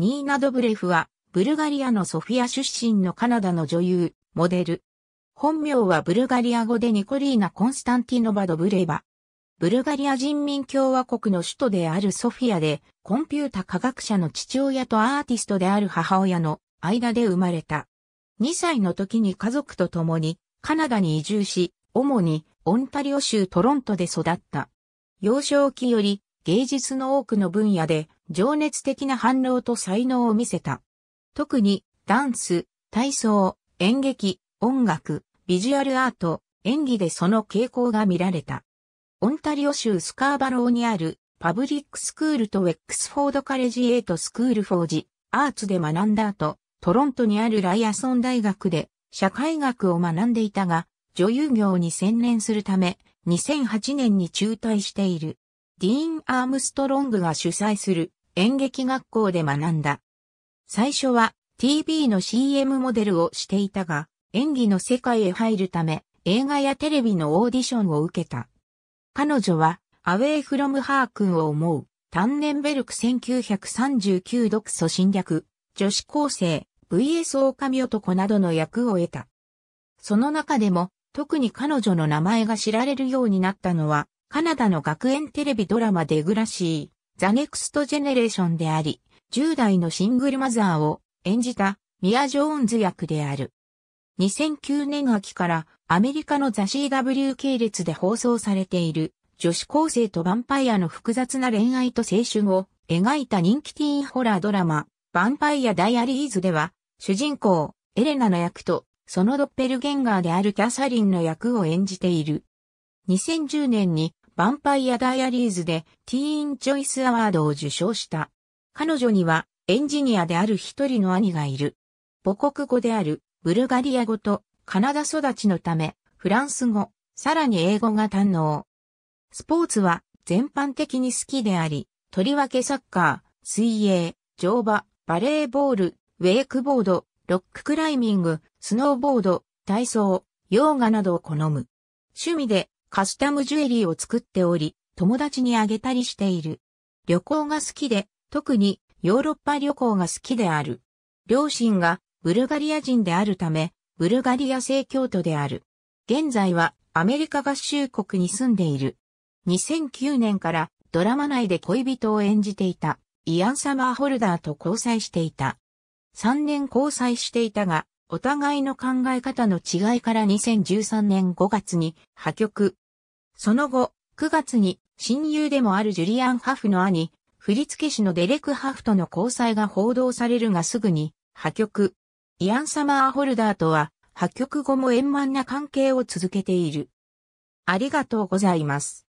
ニーナ・ドブレフは、ブルガリアのソフィア出身のカナダの女優、モデル。本名はブルガリア語でニコリーナ・コンスタンティノバ・ドブレバ。ブルガリア人民共和国の首都であるソフィアで、コンピュータ科学者の父親とアーティストである母親の間で生まれた。2歳の時に家族と共にカナダに移住し、主にオンタリオ州トロントで育った。幼少期より芸術の多くの分野で情熱的な反応と才能を見せた。特にダンス、体操、演劇、音楽、ビジュアルアート、演技でその傾向が見られた。オンタリオ州スカーバローにあるパブリックスクールとウェックスフォードカレジエイトスクールフォージ、アーツで学んだ後、トロントにあるライアソン大学で社会学を学んでいたが、女優業に専念するため、2008年に中退している。ディーン・アームストロングが主催する演劇学校で学んだ。最初は TV の CM モデルをしていたが、演技の世界へ入るため映画やテレビのオーディションを受けた。彼女はアウェイ・フロム・ハー君を思う、タンネンベルク1939独ソ侵略、女子高生、VS 狼男などの役を得た。その中でも、特に彼女の名前が知られるようになったのは、カナダの学園テレビドラマデグラシー、ザネクストジェネレーションであり、10代のシングルマザーを演じたミア・ジョーンズ役である。2009年秋からアメリカのザ CW 系列で放送されている女子高生とヴァンパイアの複雑な恋愛と青春を描いた人気ティーンホラードラマ、ヴァンパイア・ダイアリーズでは、主人公、エレナの役と、そのドッペルゲンガーであるキャサリンの役を演じている。2010年にヴァンパイア・ダイアリーズでティーン・チョイス・アワードを受賞した。彼女にはエンジニアである一人の兄がいる。母国語であるブルガリア語とカナダ育ちのためフランス語、さらに英語が堪能。スポーツは全般的に好きであり、とりわけサッカー、水泳、乗馬、バレーボール、ウェイクボード、ロッククライミング、スノーボード、体操、ヨーガなどを好む。趣味でカスタムジュエリーを作っており、友達にあげたりしている。旅行が好きで、特にヨーロッパ旅行が好きである。両親がブルガリア人であるため、ブルガリア正教徒である。現在はアメリカ合衆国に住んでいる。2009年からドラマ内で恋人を演じていたイアン・サマーホルダーと交際していた。3年交際していたが、お互いの考え方の違いから2013年5月に破局、その後、9月に親友でもあるジュリアン・ハフの兄、振付師のデレク・ハフとの交際が報道されるがすぐに破局。イアン・サマーホルダーとは破局後も円満な関係を続けている。ありがとうございます。